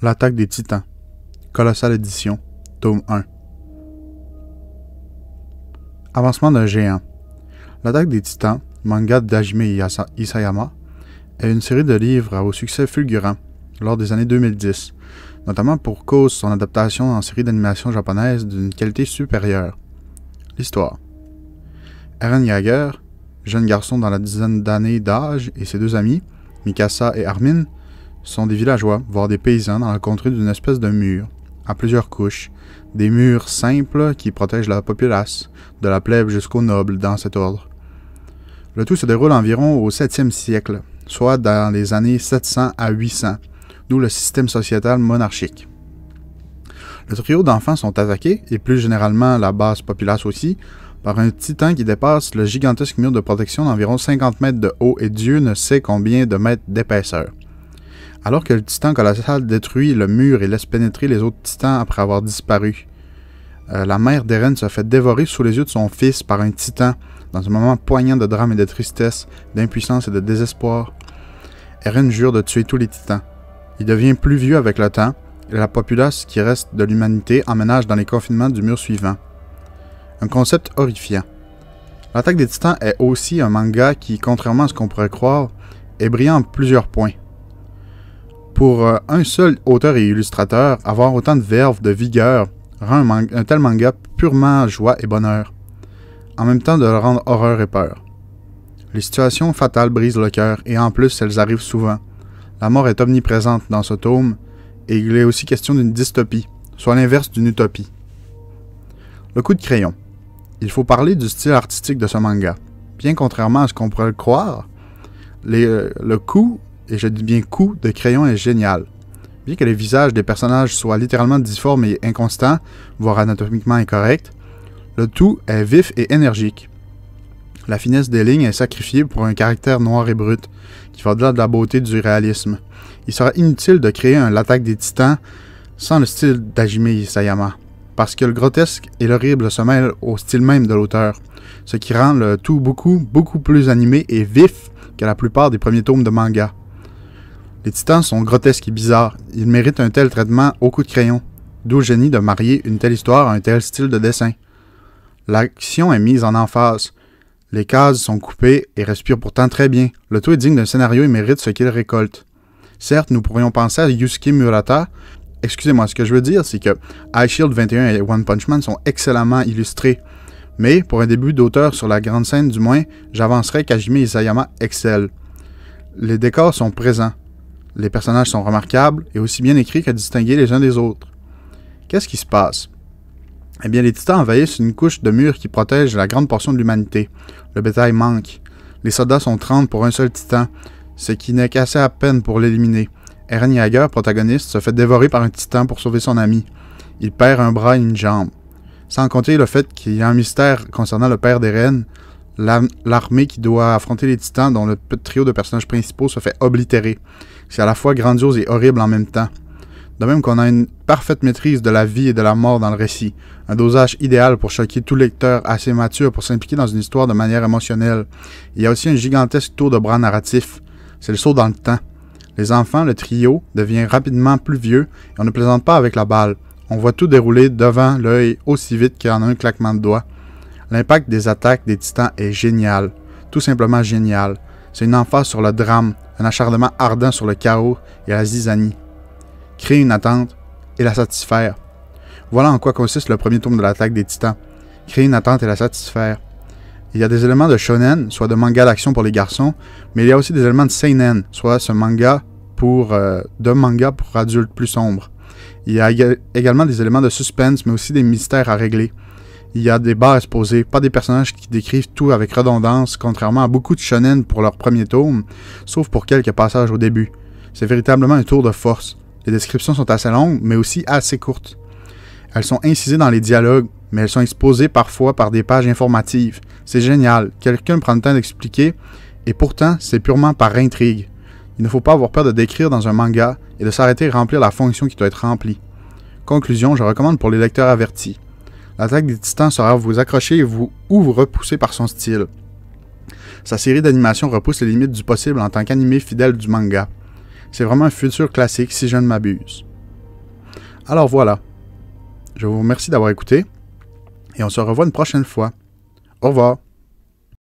L'attaque des titans. Colossale édition. Tome 1. Avancement d'un géant. L'attaque des titans, manga d'Ajime Isayama, est une série de livres au succès fulgurant lors des années 2010, notamment pour cause son adaptation en série d'animation japonaise d'une qualité supérieure. L'histoire. Eren Yeager, jeune garçon dans la dizaine d'années d'âge, et ses deux amis, Mikasa et Armin, sont des villageois, voire des paysans, dans le contrée d'une espèce de mur, à plusieurs couches, des murs simples qui protègent la populace, de la plèbe jusqu'aux nobles, dans cet ordre. Le tout se déroule environ au 7e siècle, soit dans les années 700 à 800, d'où le système sociétal monarchique. Le trio d'enfants sont attaqués, et plus généralement la base populace aussi, par un titan qui dépasse le gigantesque mur de protection d'environ 50 mètres de haut et Dieu ne sait combien de mètres d'épaisseur alors que le titan colossal détruit le mur et laisse pénétrer les autres titans après avoir disparu. Euh, la mère d'Eren se fait dévorer sous les yeux de son fils par un titan, dans un moment poignant de drame et de tristesse, d'impuissance et de désespoir. Eren jure de tuer tous les titans. Il devient plus vieux avec le temps, et la populace qui reste de l'humanité emménage dans les confinements du mur suivant. Un concept horrifiant. L'attaque des titans est aussi un manga qui, contrairement à ce qu'on pourrait croire, est brillant en plusieurs points pour euh, un seul auteur et illustrateur, avoir autant de verve, de vigueur, rend un, tel manga purement joie et bonheur, en même temps de le rendre horreur et peur. Les situations fatales brisent le cœur, et en plus, elles arrivent souvent. La mort est omniprésente dans ce tome, et il est aussi question d'une dystopie, soit l'inverse d'une utopie. Le coup de crayon. Il faut parler du style artistique de ce manga. Bien contrairement à ce qu'on pourrait le croire, euh, le coup et je dis bien coup, de crayon est génial. Bien que les visages des personnages soient littéralement difformes et inconstants, voire anatomiquement incorrects, le tout est vif et énergique. La finesse des lignes est sacrifiée pour un caractère noir et brut, qui va au-delà de la beauté du réalisme. Il sera inutile de créer un L'attaque des titans sans le style d'Ajime Isayama, parce que le grotesque et l'horrible se mêlent au style même de l'auteur, ce qui rend le tout beaucoup, beaucoup plus animé et vif que la plupart des premiers tomes de manga. Les titans sont grotesques et bizarres. Ils méritent un tel traitement au coup de crayon. D'où le génie de marier une telle histoire à un tel style de dessin. L'action est mise en emphase. Les cases sont coupées et respirent pourtant très bien. Le tout est digne d'un scénario et mérite ce qu'il récolte. Certes, nous pourrions penser à Yusuke Murata. Excusez-moi, ce que je veux dire, c'est que High Shield 21 et One Punch Man sont excellemment illustrés. Mais, pour un début d'auteur sur la grande scène du moins, j'avancerai qu'Ajime Isayama excelle. Les décors sont présents, les personnages sont remarquables et aussi bien écrits qu'à distinguer les uns des autres. Qu'est-ce qui se passe Eh bien, les titans envahissent une couche de murs qui protège la grande portion de l'humanité. Le bétail manque. Les soldats sont 30 pour un seul titan, ce qui n'est qu'assez à peine pour l'éliminer. Eren Jaeger, protagoniste, se fait dévorer par un titan pour sauver son ami. Il perd un bras et une jambe. Sans compter le fait qu'il y a un mystère concernant le père d'Eren, l'armée qui doit affronter les titans, dont le trio de personnages principaux se fait oblitérer. C'est à la fois grandiose et horrible en même temps. De même qu'on a une parfaite maîtrise de la vie et de la mort dans le récit, un dosage idéal pour choquer tout lecteur assez mature pour s'impliquer dans une histoire de manière émotionnelle. Il y a aussi un gigantesque tour de bras narratif. C'est le saut dans le temps. Les enfants, le trio, devient rapidement plus vieux et on ne plaisante pas avec la balle. On voit tout dérouler devant l'œil aussi vite qu'en un claquement de doigts. L'impact des attaques des titans est génial, tout simplement génial. C'est une emphase sur le drame, un acharnement ardent sur le chaos et la zizanie. Créer une attente et la satisfaire. Voilà en quoi consiste le premier tome de l'attaque des titans. Créer une attente et la satisfaire. Il y a des éléments de shonen, soit de manga d'action pour les garçons, mais il y a aussi des éléments de seinen, soit ce manga pour euh, de manga pour adultes plus sombres. Il y a également des éléments de suspense, mais aussi des mystères à régler il y a des barres exposées, pas des personnages qui décrivent tout avec redondance, contrairement à beaucoup de shonen pour leur premier tome, sauf pour quelques passages au début. C'est véritablement un tour de force. Les descriptions sont assez longues, mais aussi assez courtes. Elles sont incisées dans les dialogues, mais elles sont exposées parfois par des pages informatives. C'est génial, quelqu'un prend le temps d'expliquer, et pourtant, c'est purement par intrigue. Il ne faut pas avoir peur de décrire dans un manga et de s'arrêter à remplir la fonction qui doit être remplie. Conclusion, je recommande pour les lecteurs avertis. L'attaque des titans sera vous accrocher et vous, ou vous repousser par son style. Sa série d'animation repousse les limites du possible en tant qu'animé fidèle du manga. C'est vraiment un futur classique si je ne m'abuse. Alors voilà. Je vous remercie d'avoir écouté et on se revoit une prochaine fois. Au revoir.